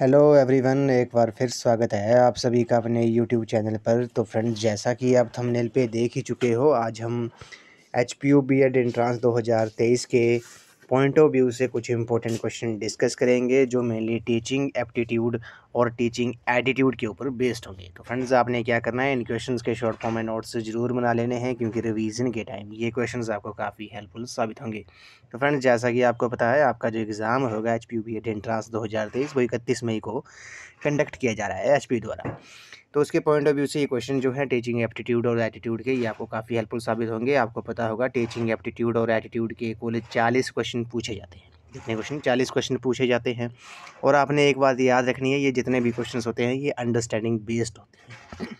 hello everyone एक बार फिर स्वागत है आप सभी का अपने यूट्यूब चैनल पर तो फ्रेंड्स जैसा कि आप थंबनेल पे देख ही चुके हो आज हम H P U B Ed entrance दो के पॉइंट ऑफ व्यू से कुछ इंपॉर्टेंट क्वेश्चन डिस्कस करेंगे जो मेनली टीचिंग एप्टीट्यूड और टीचिंग एटीट्यूड के ऊपर बेस्ड होंगे तो फ्रेंड्स आपने क्या करना है इन क्वेश्चंस के शॉर्ट फॉर्म में नोट्स जरूर बना लेने हैं क्योंकि रिवीजन के टाइम ये क्वेश्चंस आपको काफ़ी हेल्पफुल साबित होंगे तो फ्रेंड्स जैसा कि आपको पता है आपका जो एग्ज़ाम होगा एच पी बी एंट्रांस दो वो इकतीस मई को कंडक्ट किया जा रहा है एच द्वारा तो उसके पॉइंट ऑफ व्यू से ये क्वेश्चन जो है टीचिंग एप्टीट्यूड और एटीट्यूड के ये आपको काफ़ी हेल्पफुल साबित होंगे आपको पता होगा टीचिंग एप्टीट्यूड और एटीट्यूड के कुल चालीस क्वेश्चन पूछे जाते हैं जितने क्वेश्चन चालीस क्वेश्चन पूछे जाते हैं और आपने एक बात याद रखनी है ये जितने भी क्वेश्चन होते हैं ये अंडरस्टैंडिंग बेस्ड होते हैं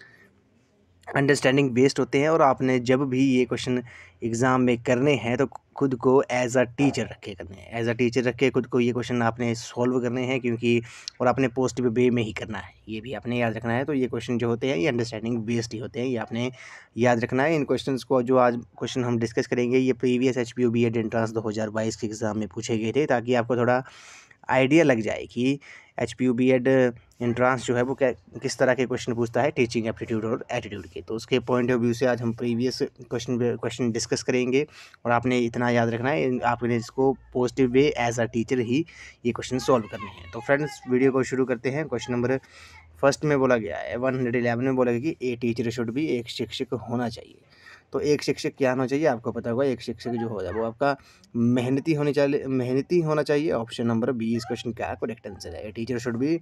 अंडरस्टैंडिंग बेस्ड होते हैं और आपने जब भी ये क्वेश्चन एग्ज़ाम में करने हैं तो खुद को एज अ टीचर रखे करने हैं एज अ टीचर रख के खुद को ये क्वेश्चन आपने सॉल्व करने हैं क्योंकि और आपने पॉजिटिव वे में ही करना है ये भी आपने याद रखना है तो ये क्वेश्चन जो होते हैं ये अंडरस्टैंडिंग बेस्ड ही होते हैं ये आपने याद रखना है इन क्वेश्चन को जो आज क्वेश्चन हम डिस्कस करेंगे ये previous H P U B Ed entrance दो हज़ार बाईस के एग्ज़ाम में पूछे गए थे ताकि आपको थोड़ा आइडिया लग जाए कि H P U B Ed entrance जो है वो क्या किस तरह के क्वेश्चन पूछता है टीचिंग एप्टीट्यूड और एटीट्यूड के तो उसके पॉइंट ऑफ व्यू से आज हम प्रीवियस क्वेश्चन क्वेश्चन डिस्कस करेंगे और आपने इतना याद रखना है आपने इसको positive way as a teacher ही ये क्वेश्चन सॉल्व करने हैं तो फ्रेंड्स वीडियो को शुरू करते हैं क्वेश्चन नंबर फर्स्ट में बोला गया है वन हंड्रेड इलेवन में बोला गया कि ए टीचर शुड भी एक शिक्षक होना चाहिए तो एक शिक्षक क्या होना चाहिए आपको पता होगा एक शिक्षक जो हो जाए वो आपका मेहनती होनी चाहिए मेहनती होना चाहिए ऑप्शन नंबर बी इस क्वेश्चन का करेक्ट आंसर है टीचर शुड बी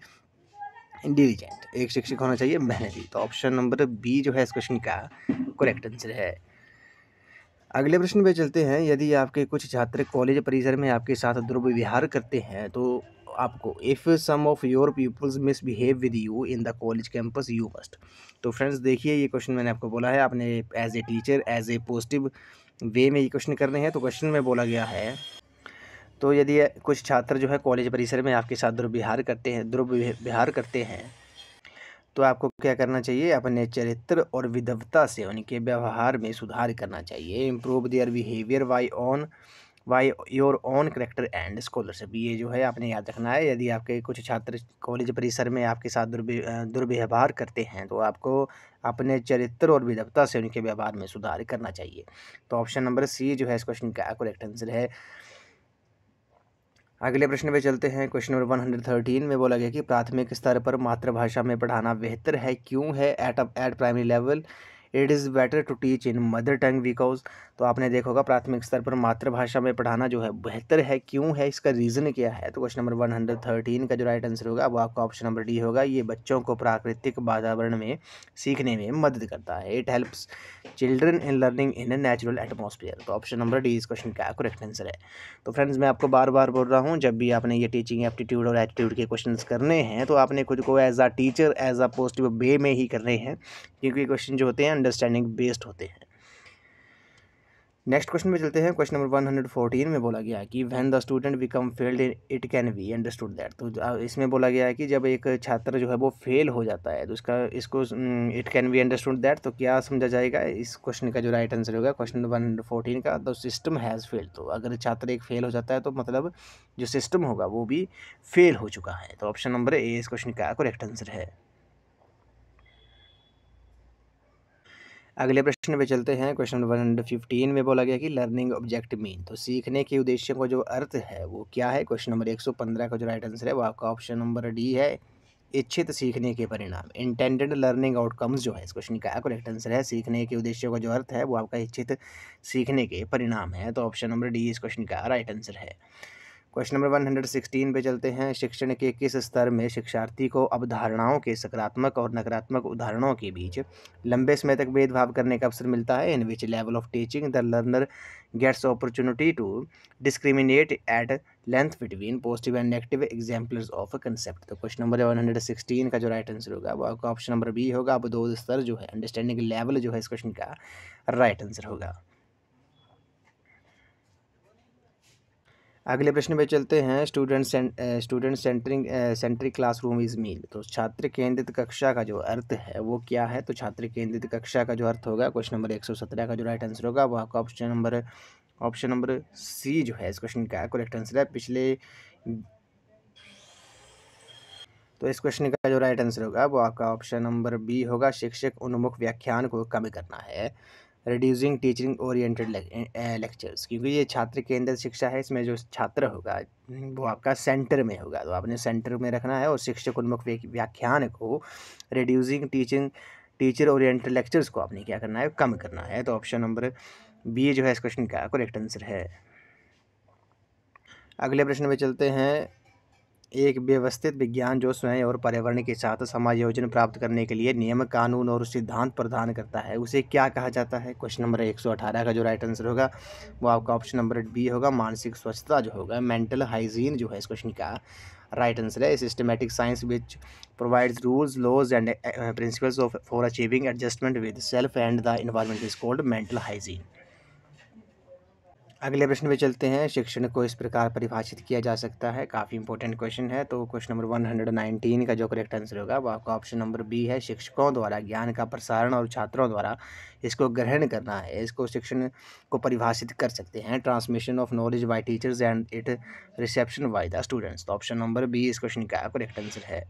इंटेलिजेंट एक शिक्षक होना चाहिए मेहनती तो ऑप्शन नंबर बी जो है इस क्वेश्चन का करेक्ट आंसर है अगले प्रश्न पे चलते हैं यदि आपके कुछ छात्र कॉलेज परिसर में आपके साथ दुर्व्यवहार करते हैं तो आपको if some of your peoples misbehave with you in the college campus you must तो फ्रेंड्स देखिए ये क्वेश्चन मैंने आपको बोला है आपने as a teacher as a positive way में ये क्वेश्चन करने हैं तो क्वेश्चन में बोला गया है तो यदि कुछ छात्र जो है कॉलेज परिसर में आपके साथ दुर्व्यवहार करते हैं दुर्व्यवहार करते हैं तो आपको क्या करना चाहिए अपने चरित्र और विधवता से उनके व्यवहार में सुधार करना चाहिए improve their behaviour by on by your own character and scholarship ये जो है आपने याद रखना है यदि आपके कुछ छात्र कॉलेज परिसर में आपके साथ दुर्व्यवहार करते हैं तो आपको अपने चरित्र और विधवता से उनके व्यवहार में सुधार करना चाहिए तो ऑप्शन नंबर सी जो है इस क्वेश्चन का करेक्ट आंसर है अगले प्रश्न पे चलते हैं question number one hundred thirteen में बोला गया कि प्राथमिक स्तर पर मातृभाषा में पढ़ाना बेहतर है क्यों है at at primary level it is better to teach in mother tongue because तो आपने देखा होगा प्राथमिक स्तर पर मातृभाषा में पढ़ाना जो है बेहतर है क्यों है इसका रीज़न क्या है तो question number one hundred thirteen का जो राइट आंसर होगा वो आपका ऑप्शन नंबर डी होगा ये बच्चों को प्राकृतिक वातावरण में सीखने में मदद करता है it helps children in learning in a natural atmosphere तो ऑप्शन नंबर डी इस क्वेश्चन का करेक्ट आंसर है तो फ्रेंड्स मैं आपको बार बार बोल रहा हूँ जब भी आपने ये टीचिंग एप्टीट्यूड और एटीट्यूड के क्वेश्चन करने हैं तो आपने खुद को as a teacher as a positive way में ही करने हैं क्योंकि क्वेश्चन जो होते हैं अंडरस्टैंडिंग बेस्ड होते हैं नेक्स्ट क्वेश्चन में चलते हैं question number one hundred fourteen में बोला गया है कि when the student become failed in it can be understood that तो इसमें बोला गया है कि जब एक छात्र जो है वो फेल हो जाता है तो इसका इसको it can be understood that तो क्या समझा जाएगा इस क्वेश्चन का जो राइट आंसर होगा क्वेश्चन वन हंड्रेड फोर्टीन का द सिस्टम हैज़ फेल्ड तो अगर छात्र एक फेल हो जाता है तो मतलब जो सिस्टम होगा वो भी फेल हो चुका है तो ऑप्शन नंबर ए इस क्वेश्चन का करेक्ट आंसर है अगले प्रश्न पे चलते हैं question number one hundred fifteen में बोला गया कि लर्निंग ऑब्जेक्ट मीन तो सीखने के उद्देश्य का जो अर्थ है वो क्या है क्वेश्चन नंबर एक सौ पंद्रह का जो राइट आंसर है वो आपका ऑप्शन नंबर डी है इच्छित सीखने के परिणाम इंटेंडेड लर्निंग आउटकम्स जो है इस क्वेश्चन का करेक्ट आंसर है सीखने के उद्देश्य का जो अर्थ है वो आपका इच्छित सीखने के परिणाम है तो ऑप्शन नंबर डी इस क्वेश्चन का राइट आंसर है question number one hundred sixteen पे चलते हैं शिक्षण के किस स्तर में शिक्षार्थी को अवधारणाओं के सकारात्मक और नकारात्मक उदाहरणों के बीच लंबे समय तक भेदभाव करने का अवसर मिलता है in which level of teaching the learner gets opportunity to discriminate at length between positive and negative examples of concept तो question number one hundred sixteen का जो राइट आंसर होगा वो आपका ऑप्शन नंबर बी होगा अब दो स्तर जो है अंडरस्टैंडिंग लेवल जो है इस क्वेश्चन का राइट आंसर होगा अगले प्रश्न पे चलते हैं student student centering centric classroom is meal तो छात्र केंद्रित कक्षा का जो अर्थ है वो क्या है तो छात्र केंद्रित कक्षा का जो अर्थ होगा क्वेश्चन नंबर एक सौ सत्रह का जो राइट आंसर होगा वो आपका option number option number C जो है इस क्वेश्चन का करेक्ट आंसर है पिछले तो इस क्वेश्चन का जो राइट आंसर होगा वो आपका ऑप्शन नंबर बी होगा शिक्षक उन्मुख व्याख्यान को कम करना है रिड्यूसिंग टीचिंग ओरिएंटेड लेक्चर्स क्योंकि ये छात्र केंद्र शिक्षा है इसमें जो छात्र होगा वो आपका सेंटर में होगा तो आपने सेंटर में रखना है और शिक्षक उन्मुख व्याख्यान को reducing teaching teacher oriented lectures को आपने क्या करना है कम करना है तो ऑप्शन नंबर बी जो है इस क्वेश्चन का करेक्ट आंसर है अगले प्रश्न में चलते हैं एक व्यवस्थित विज्ञान जो स्वयं और पर्यावरण के साथ समायोजन प्राप्त करने के लिए नियम कानून और सिद्धांत प्रदान करता है उसे क्या कहा जाता है क्वेश्चन नंबर 118 का जो राइट आंसर होगा वो आपका ऑप्शन नंबर बी होगा मानसिक स्वच्छता जो होगा मेंटल हाइजीन जो है इस क्वेश्चन का राइट आंसर है systematic science which provides rules laws and principles of for achieving adjustment with self and the environment is called mental hygiene अगले प्रश्न पे चलते हैं शिक्षण को इस प्रकार परिभाषित किया जा सकता है काफ़ी इंपॉर्टेंट क्वेश्चन है तो क्वेश्चन नंबर 119 का जो करेक्ट आंसर होगा वो आपका ऑप्शन नंबर बी है शिक्षकों द्वारा ज्ञान का प्रसारण और छात्रों द्वारा इसको ग्रहण करना है इसको शिक्षण को परिभाषित कर सकते हैं transmission of knowledge by teachers and it reception by the students तो ऑप्शन नंबर बी इस क्वेश्चन का करेक्ट आंसर है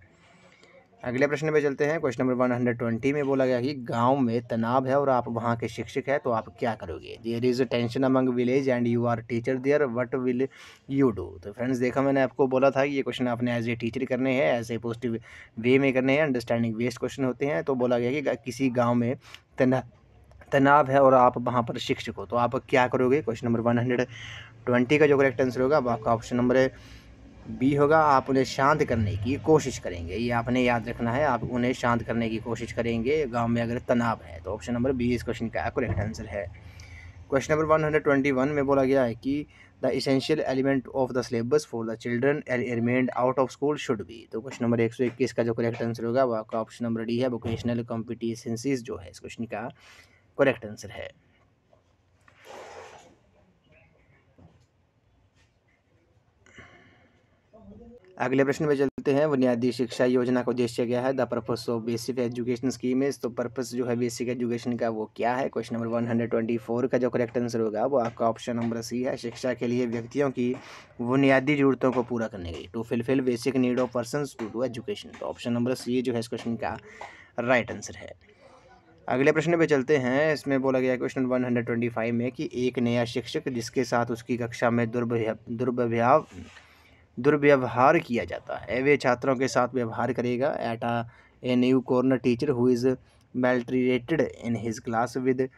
अगले प्रश्न पे चलते हैं question number one hundred twenty में बोला गया कि गांव में तनाव है और आप वहां के शिक्षक है तो आप क्या करोगे there is a tension among village and you are teacher there what will you do तो फ्रेंड्स देखा मैंने आपको बोला था कि ये क्वेश्चन आपने एज ए टीचर करने हैं एज ए पॉजिटिव वे में करने हैं अंडरस्टैंडिंग बेस्ड क्वेश्चन होते हैं तो बोला गया कि किसी गाँव में तना तनाव है और आप वहाँ पर शिक्षक हो तो आप क्या करोगे question number one hundred twenty का जो करेक्ट आंसर होगा आपका ऑप्शन नंबर बी होगा आप उन्हें शांत करने की कोशिश करेंगे ये आपने याद रखना है आप उन्हें शांत करने की कोशिश करेंगे गांव में अगर तनाव है तो ऑप्शन नंबर बी इस क्वेश्चन का करेक्ट आंसर है क्वेश्चन नंबर 121 में बोला गया है कि the essential element of the syllabus for the children element out of school should be तो क्वेश्चन नंबर एक का जो करेक्ट आंसर होगा वो आपका ऑप्शन नंबर डी है वोकेशनल कॉम्पिटिशंसीज जो है इस क्वेश्चन का करेक्ट आंसर है अगले प्रश्न में चलते हैं बुनियादी शिक्षा योजना का उद्देश्य क्या है the purpose of basic education scheme इस तो पर्पस जो है बेसिक एजुकेशन का वो क्या है question number one hundred twenty four का जो करेक्ट आंसर होगा वो आपका ऑप्शन नंबर सी है शिक्षा के लिए व्यक्तियों की बुनियादी जरूरतों को पूरा करने के लिए to fulfil basic need of person to do education तो ऑप्शन नंबर सी जो है इस क्वेश्चन का राइट आंसर है अगले प्रश्न पे चलते हैं इसमें बोला गया question one hundred twenty five में कि एक नया शिक्षक जिसके साथ उसकी कक्षा में दुर्व्यवहार दुर्व्यवहार किया जाता है वे छात्रों के साथ व्यवहार करेगा at a a newcomer teacher who is maltreated in his class with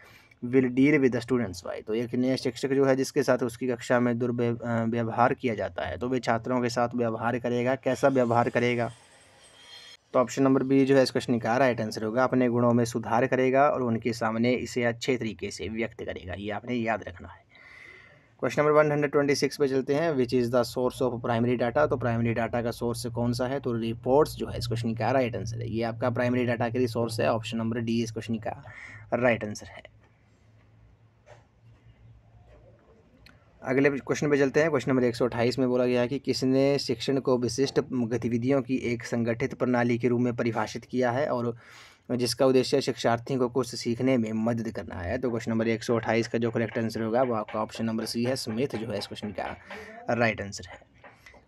will deal with the students by तो एक नया शिक्षक जो है जिसके साथ उसकी कक्षा में दुर्व्यवहार किया जाता है तो वे छात्रों के साथ व्यवहार करेगा कैसा व्यवहार करेगा तो ऑप्शन नंबर बी जो है इस क्वेश्चन का राइट आंसर होगा अपने गुणों में सुधार करेगा और उनके सामने इसे अच्छे तरीके से व्यक्त करेगा ये आपने याद रखना है question number one hundred twenty six पे चलते हैं which is the source of primary data तो प्राइमरी डाटा का सोर्स कौन सा है तो रिपोर्ट्स जो है इस क्वेश्चन का राइट आंसर है ये आपका प्राइमरी डाटा के लिए सोर्स है ऑप्शन नंबर डी इस क्वेश्चन का राइट आंसर है अगले क्वेश्चन पे चलते हैं क्वेश्चन नंबर एक सौ अट्ठाईस में बोला गया है कि किसने शिक्षण को विशिष्ट गतिविधियों की एक संगठित प्रणाली के रूप में परिभाषित किया है और जिसका उद्देश्य शिक्षार्थी को कुछ सीखने में मदद करना है तो क्वेश्चन नंबर एक सौ अट्ठाईस का जो करेक्ट आंसर होगा वो आपका ऑप्शन नंबर सी है स्मिथ जो है इस क्वेश्चन का राइट आंसर है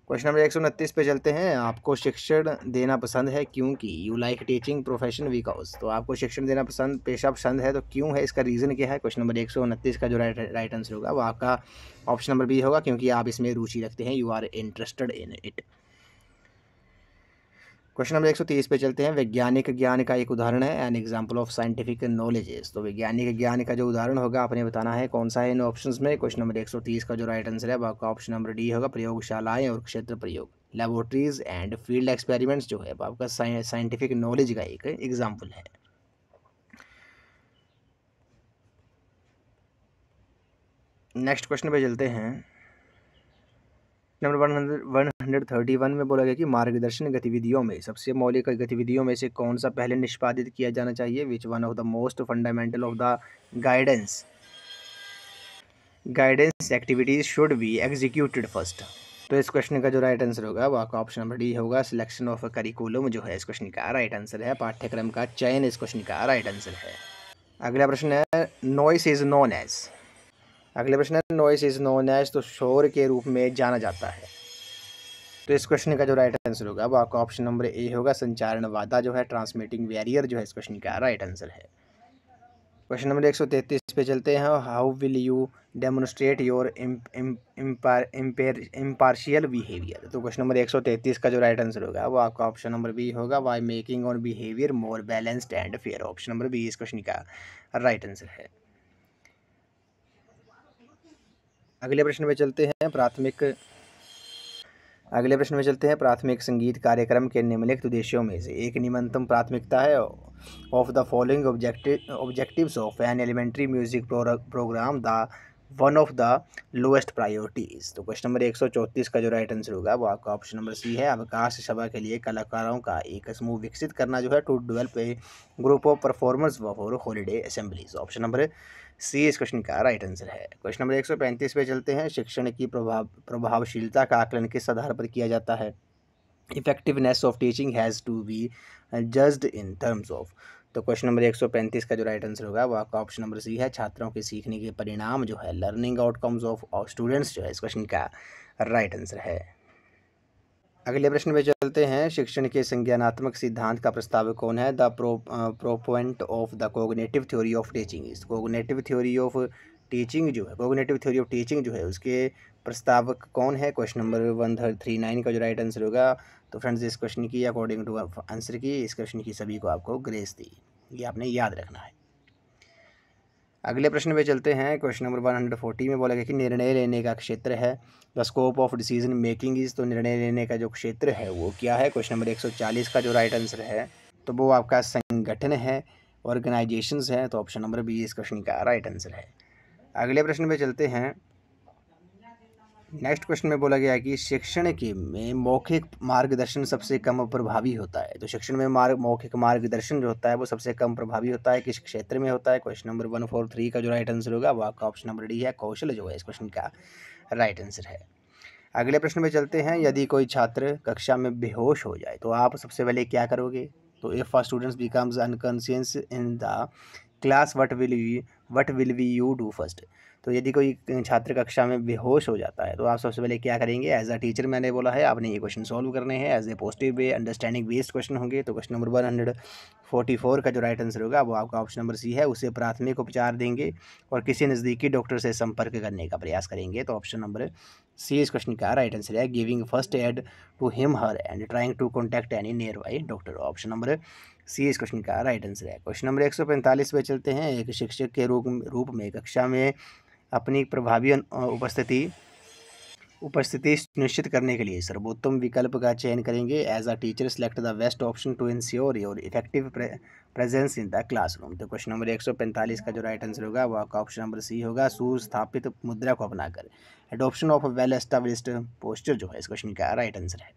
क्वेश्चन नंबर एक सौ उनतीस पे चलते हैं आपको शिक्षण देना पसंद है क्योंकि you like teaching profession because तो आपको शिक्षण देना पसंद पेशा पसंद है तो क्यों है इसका रीज़न क्या है क्वेश्चन नंबर एक सौ उनतीस का जो राइट राइट आंसर होगा वो आपका ऑप्शन नंबर बी होगा क्योंकि आप इसमें रुचि रखते हैं you are interested in it question number 130 पे चलते हैं वैज्ञानिक ज्ञान का एक उदाहरण है an example of scientific knowledges तो वैज्ञानिक ज्ञान का जो उदाहरण होगा आपने बताना है कौन सा है इन ऑप्शंस में क्वेश्चन नंबर 130 का जो राइट आंसर है आपका ऑप्शन नंबर डी होगा प्रयोगशालाएं और क्षेत्र प्रयोग लेबोरेटरीज एंड फील्ड एक्सपेरिमेंट्स जो है आपका साइंटिफिक नॉलेज का एक एग्जाम्पल है नेक्स्ट क्वेश्चन पे चलते हैं number one hundred thirty one में बोला गया कि मार्गदर्शन गतिविधियों में सबसे मौलिक गतिविधियों में से कौन सा पहले निष्पादित किया जाना चाहिए which one of the most fundamental of the guidance guidance activities should be executed first तो इस क्वेश्चन का जो राइट आंसर होगा वो आपका ऑप्शन नंबर डी होगा सिलेक्शन ऑफ करिकुलम जो है इस क्वेश्चन का राइट आंसर है पाठ्यक्रम का चयन इस क्वेश्चन का राइट आंसर है अगला प्रश्न है नॉइस इज नॉन एज अगले प्रश्न है नॉइस इज नोन एज तो शोर के रूप में जाना जाता है तो इस क्वेश्चन का जो राइट आंसर होगा वो आपका ऑप्शन नंबर ए होगा संचारण वादा जो है ट्रांसमिटिंग वैरियर जो है इस क्वेश्चन का राइट आंसर है क्वेश्चन नंबर एक सौ तैंतीस पे चलते हैं how will you demonstrate your impartial behaviour तो क्वेश्चन नंबर एक सौ तैंतीस का जो राइट आंसर होगा वो आपका ऑप्शन नंबर बी होगा by making our behaviour more balanced and fair option number B इस क्वेश्चन का राइट आंसर है अगले प्रश्न में चलते हैं प्राथमिक अगले प्रश्न में चलते हैं प्राथमिक संगीत कार्यक्रम के निम्नलिखित उद्देश्यों में से एक निम्नतम प्राथमिकता है of the following objective objectives of an elementary music program the one of the lowest priorities तो क्वेश्चन नंबर एक सौ चौंतीस का जो राइट आंसर होगा वो आपका ऑप्शन नंबर सी है अवकाश सभा के लिए कलाकारों का एक समूह विकसित करना जो है to develop a group of performers for holiday assemblies option number C इस क्वेश्चन का राइट आंसर है क्वेश्चन नंबर एक सौ पैंतीस पे चलते हैं शिक्षण की प्रभाव प्रभावशीलता का आकलन किस आधार पर किया जाता है effectiveness of teaching has to be judged in terms of तो क्वेश्चन नंबर 135 का जो राइट आंसर होगा वो आपका ऑप्शन नंबर सी है छात्रों के सीखने के परिणाम जो है लर्निंग आउटकम्स ऑफ स्टूडेंट्स जो है इस क्वेश्चन का राइट आंसर है अगले प्रश्न पे चलते हैं शिक्षण के संज्ञानात्मक सिद्धांत का प्रस्तावक कौन है the pro proponent of the cognitive theory of teaching इस कोगनेटिव थ्योरी ऑफ टीचिंग जो है कोगनेटिव थ्योरी ऑफ टीचिंग जो है उसके प्रस्तावक कौन है question number one three nine का जो राइट आंसर होगा तो फ्रेंड्स इस क्वेश्चन की अकॉर्डिंग टू आंसर की इस क्वेश्चन की सभी को आपको ग्रेस दी ये आपने याद रखना है अगले प्रश्न पे चलते हैं question number one hundred forty में बोला गया कि निर्णय लेने का क्षेत्र है the scope of decision making is तो निर्णय लेने का जो क्षेत्र है वो क्या है क्वेश्चन नंबर एक सौ चालीस का जो राइट आंसर है तो वो आपका संगठन है ऑर्गेनाइजेशंस तो है तो ऑप्शन नंबर बी इस क्वेश्चन का राइट आंसर है अगले प्रश्न पे चलते हैं नेक्स्ट क्वेश्चन में बोला गया कि शिक्षण के में मौखिक मार्गदर्शन सबसे कम प्रभावी होता है तो शिक्षण में मार्ग मौखिक मार्गदर्शन जो होता है वो सबसे कम प्रभावी होता है किस क्षेत्र में होता है question number one four three का जो राइट आंसर होगा वो आपका ऑप्शन नंबर डी है कौशल जो है इस क्वेश्चन का राइट आंसर है अगले प्रश्न में चलते हैं यदि कोई छात्र कक्षा में बेहोश हो जाए तो आप सबसे पहले क्या करोगे तो if students becomes unconscious in the class what will you what will we you do first तो यदि कोई छात्र कक्षा में बेहोश हो जाता है तो आप सबसे पहले क्या करेंगे एज अ टीचर मैंने बोला है आपने ये क्वेश्चन सॉल्व करने हैं as a positive way understanding based question होंगे तो question number one hundred forty four का जो राइट आंसर होगा वो आपका ऑप्शन नंबर सी है उसे प्राथमिक उपचार देंगे और किसी नज़दीकी डॉक्टर से संपर्क करने का प्रयास करेंगे तो ऑप्शन नंबर सी इस क्वेश्चन का राइट आंसर है giving first aid to him her and trying to contact any nearby doctor option number C इस क्वेश्चन का राइट आंसर है क्वेश्चन नंबर एक सौ पैंतालीस पे चलते हैं एक शिक्षक के रूप रूप में कक्षा में अपनी प्रभावी उपस्थिति उपस्थिति सुनिश्चित करने के लिए सर्वोत्तम विकल्प का चयन करेंगे as a teacher select the best option to ensure your effective presence in the classroom तो क्वेश्चन नंबर 145 का जो राइट आंसर होगा वह आपका ऑप्शन नंबर सी होगा सुस्थापित मुद्रा को अपनाकर adoption of well established posture जो है इस क्वेश्चन का राइट आंसर है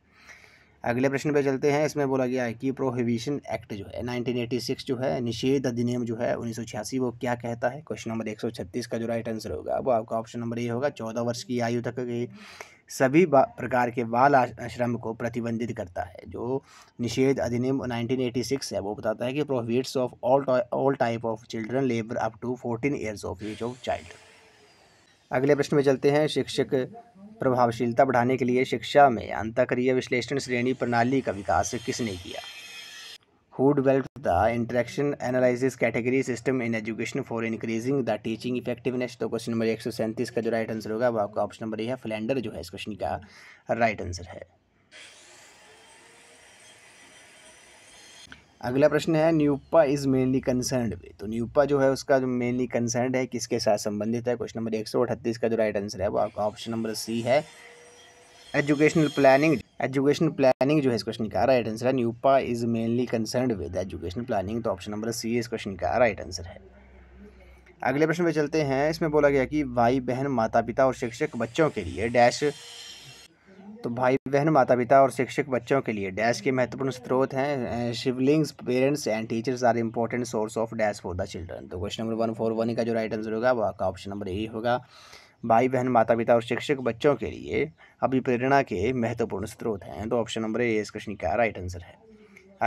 अगले प्रश्न पे चलते हैं इसमें बोला गया है कि प्रोहिबिशन एक्ट जो है 1986 जो है निषेध अधिनियम जो है उन्नीस वो क्या कहता है क्वेश्चन नंबर 136 का जो राइट आंसर होगा वो आपका ऑप्शन नंबर ये होगा चौदह वर्ष की आयु तक की सभी प्रकार के बाल आश्रम को प्रतिबंधित करता है जो निषेध अधिनियम 1986 है वो बताता है कि prohibits of all all type of children labour up to fourteen years of age of child अगले प्रश्न में चलते हैं शिक्षक प्रभावशीलता बढ़ाने के लिए शिक्षा में अंतक्रिय विश्लेषण श्रेणी प्रणाली का विकास किसने किया who developed the interaction analysis category system in education for increasing the teaching effectiveness तो क्वेश्चन नंबर एक सौ सैंतीस का जो राइट आंसर होगा वो आपका ऑप्शन नंबर ये है फ्लैंडर जो है इस क्वेश्चन का राइट आंसर है अगला प्रश्न है न्यूपा इज़ मेनली कंसर्न तो न्यूपा जो है उसका जो मेनली कंसर्न है किसके साथ संबंधित है क्वेश्चन नंबर एक सौ अठतीस का जो राइट आंसर है वो आपका ऑप्शन नंबर सी है एजुकेशनल प्लानिंग एजुकेशन प्लानिंग जो है इस क्वेश्चन का राइट आंसर है NUEPA is mainly concern with education planning तो ऑप्शन नंबर सी इस क्वेश्चन का राइट आंसर है अगले प्रश्न पे चलते हैं इसमें बोला गया कि भाई बहन माता पिता और शिक्षक बच्चों के लिए डैश तो भाई बहन माता पिता और शिक्षक बच्चों के लिए डैश के महत्वपूर्ण स्रोत हैं siblings parents and teachers are important source of dash for the children तो question number one four one का जो राइट आंसर होगा वह आपका ऑप्शन नंबर ए होगा भाई बहन माता पिता और शिक्षक बच्चों के लिए अभी प्रेरणा के महत्वपूर्ण स्रोत हैं तो ऑप्शन नंबर ए इस क्वेश्चन का राइट आंसर है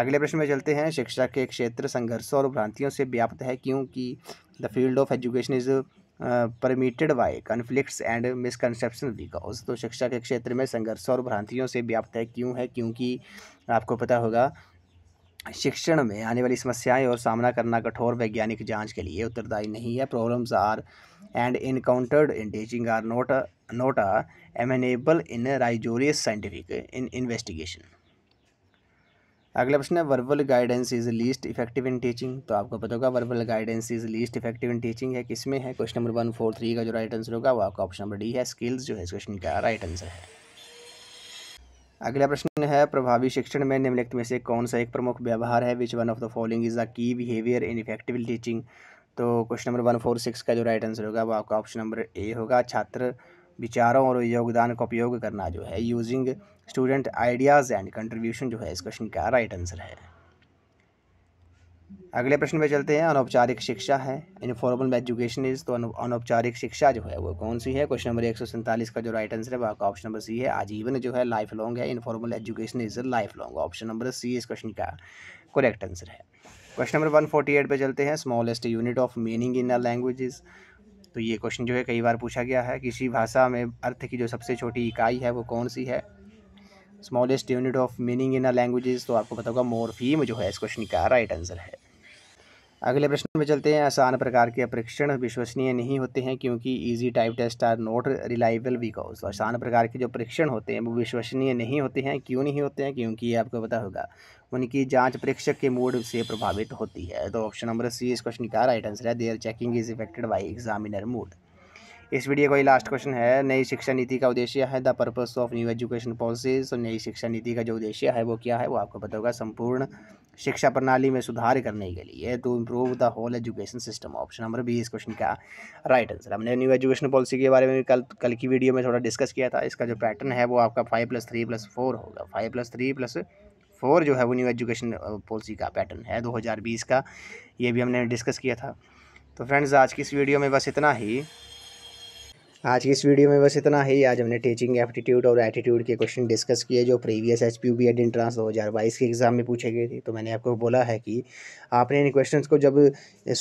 अगले प्रश्न में चलते हैं शिक्षा के क्षेत्र संघर्षों और भ्रांतियों से व्याप्त है क्योंकि the field of education is permitted by conflict and misconception because तो शिक्षा के क्षेत्र में संघर्ष और भ्रांतियों से व्याप्त है क्यों है क्योंकि आपको पता होगा शिक्षण में आने वाली समस्याएं और सामना करना कठोर वैज्ञानिक जांच के लिए उत्तरदायी नहीं है problems are and encountered in teaching are not not are amenable in rigorous scientific in investigation अगला प्रश्न है verbal guidance is least effective in teaching तो आपको पता होगा verbal guidance is least effective in teaching है किसमें है question number one four three का जो राइट आंसर होगा वो आपका ऑप्शन नंबर डी है स्किल्स जो है इस क्वेश्चन का राइट आंसर है अगला प्रश्न है प्रभावी शिक्षण में निम्नलिखित में से कौन सा एक प्रमुख व्यवहार है which one of the following is the key behaviour in effective teaching तो question number one four six का जो राइट आंसर होगा वो आपका ऑप्शन नंबर ए होगा छात्र विचारों और योगदान का उपयोग करना जो है using student ideas and contribution जो है इस क्वेश्चन का राइट आंसर है अगले प्रश्न पे चलते हैं अनौपचारिक शिक्षा है इनफॉर्मल एजुकेशन इज़ तो अनौपचारिक शिक्षा जो है वो कौन सी है क्वेश्चन नंबर एक सौ सैंतालीस का जो राइट आंसर है वो आपका ऑप्शन नंबर सी है आजीवन जो है लाइफ लॉन्ग है informal education is life long option number C इस क्वेश्चन का करेक्ट आंसर है question number one forty eight पर चलते हैं smallest unit of meaning in a language तो ये क्वेश्चन जो है कई बार पूछा गया है किसी भाषा में अर्थ की जो सबसे छोटी इकाई है वो कौन सी है smallest unit of meaning in a languages तो आपको पता होगा मोरफीम जो है इस क्वेश्चन का राइट आंसर है अगले प्रश्न में चलते हैं आसान प्रकार के परीक्षण विश्वसनीय नहीं होते हैं क्योंकि easy type test are not reliable because आसान प्रकार के जो परीक्षण होते हैं वो विश्वसनीय नहीं होते हैं क्यों नहीं होते हैं क्योंकि आपको पता होगा उनकी जांच परीक्षक के मूड से प्रभावित होती है तो ऑप्शन नंबर सी इस क्वेश्चन का राइट आंसर है their checking is affected by examiner mood इस वीडियो का ये लास्ट क्वेश्चन है नई शिक्षा नीति का उद्देश्य है the purpose of new education policies और नई शिक्षा नीति का जो उद्देश्य है वो क्या है वो आपको पता होगा संपूर्ण शिक्षा प्रणाली में सुधार करने के लिए to improve the whole education system option number B इस क्वेश्चन का राइट आंसर हमने न्यू एजुकेशन पॉलिसी के बारे में कल कल की वीडियो में थोड़ा डिस्कस किया था इसका जो पैटर्न है वो आपका five plus three plus four होगा five plus three plus four जो है वो न्यू एजुकेशन पॉलिसी का पैटर्न है बीस का ये भी हमने डिस्कस किया था तो फ्रेंड्स आज की इस वीडियो में बस इतना ही आज की इस वीडियो में बस इतना ही आज हमने टीचिंग एप्टीट्यूड और एटीट्यूड के क्वेश्चन डिस्कस किए जो previous H P B Ed entrance दो हज़ार बाईस के एग्ज़ाम में पूछे गए थे तो मैंने आपको बोला है कि आपने इन क्वेश्चन को जब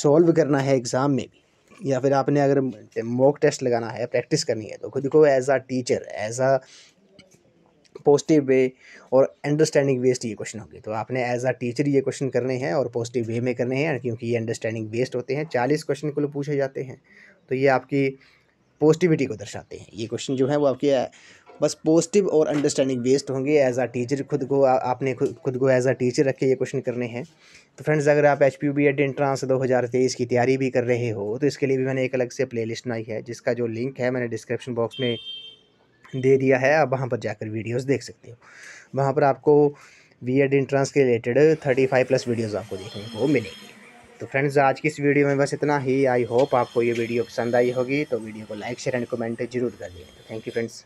सॉल्व करना है एग्ज़ाम में भी या फिर आपने अगर मॉक टेस्ट लगाना है प्रैक्टिस करनी है तो खुद को as a teacher as a positive way और अंडरस्टैंडिंग बेस्ड ये क्वेश्चन होंगे तो आपने एज आ टीचर ये क्वेश्चन करने हैं और पॉजिटिव वे में करने हैं क्योंकि ये अंडरस्टैंडिंग बेस्ड होते हैं चालीस क्वेश्चन को पूछे जाते हैं तो ये आपकी पॉजिटिविटी को दर्शाते हैं ये क्वेश्चन जो है वो आपके बस पॉजिटिव और अंडरस्टैंडिंग बेस्ड होंगे एज आ टीचर खुद को आ, आपने खुद, खुद को एज आ टीचर रख के ये क्वेश्चन करने हैं तो फ्रेंड्स अगर आप H P B Ed entrance दो हज़ार तेईस की तैयारी भी कर रहे हो तो इसके लिए भी मैंने एक अलग से प्ले लिस्ट बनाई है जिसका जो लिंक है मैंने डिस्क्रिप्शन बॉक्स में दे दिया है आप वहाँ पर जाकर वीडियोज़ देख सकते हो वहाँ पर आपको बी एड एंट्रांस के related thirty five plus videos आपको देखने को मिलेंगे तो फ्रेंड्स आज की इस वीडियो में बस इतना ही आई होप आपको ये वीडियो पसंद आई होगी तो वीडियो को लाइक शेयर एंड कमेंट जरूर कर दिए थैंक यू फ्रेंड्स